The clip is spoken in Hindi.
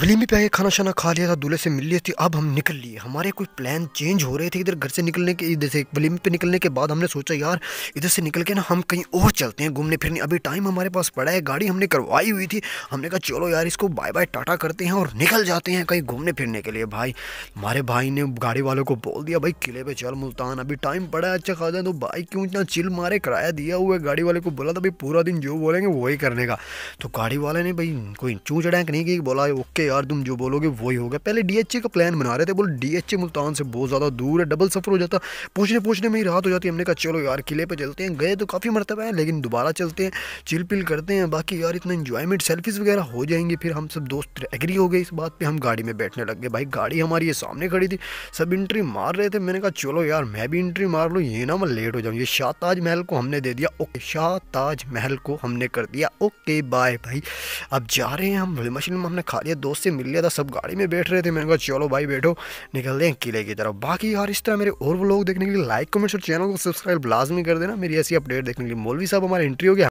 वलीमे पे आके खाना शाना खा लिया था दूल्हे से मिल लिया थी अब हम निकल लिए हमारे कोई प्लान चेंज हो रहे थे इधर घर से निकलने के इधर से वलीमे पे निकलने के बाद हमने सोचा यार इधर से निकल के ना हम कहीं और चलते हैं घूमने फिरने अभी टाइम हमारे पास पड़ा है गाड़ी हमने करवाई हुई थी हमने कहा चलो यार इसको बाय बाय टाटा करते हैं और निकल जाते हैं कहीं घूमने फिरने के लिए भाई हमारे भाई ने गाड़ी वालों को बोल दिया भाई किले पर चल मुल्तान अभी टाइम पड़ा है अच्छा खासा तो भाई क्यों इतना चिल मारे किराया दिया हुआ है गाड़ी वाले को बोला था भाई पूरा दिन जो बोलेंगे वही करने का तो गाड़ी वाले ने भाई कोई चूँ चढ़ाक नहीं की बोला ओके के यार तुम जो बोलोगे वही होगा पहले डीएचए का प्लान बना रहे थे बोले डीएचए मुल्तान से बहुत ज़्यादा दूर है डबल सफ़र हो जाता पूछने पूछने में ही रात हो जाती है हमने कहा चलो यार किले पर चलते हैं गए तो काफ़ी मरतबा है लेकिन दोबारा चलते हैं चिल पिल करते हैं बाकी यार इतना इन्जॉयमेंट सेल्फीज़ वगैरह हो जाएंगे फिर हम सब दोस्त एग्री हो गए इस बात पर हम गाड़ी में बैठने लग गए भाई गाड़ी हमारी ये सामने खड़ी थी सब इंट्री मार रहे थे मैंने कहा चलो यार मैं भी इंट्री मार लूँ ये ना मैं लेट हो जाऊँ ये शाह ताज महल को हमने दे दिया ओके शाह ताज महल को हमने कर दिया ओके बाय भाई अब जा रहे हैं हम मशीन में हमने खा लिया दोस्त से मिल लिया था सब गाड़ी में बैठ रहे थे मैंने कहा चलो भाई बैठो निकलते हैं किले की तरफ बाकी यार इस तरह मेरे और लोग देखने के लिए लाइक कमेंट्स और चैनल को सब्सक्राइब लाजमी कर देना मेरी ऐसी अपडेट देखने के लिए मौलवी साहब हमारे हो गया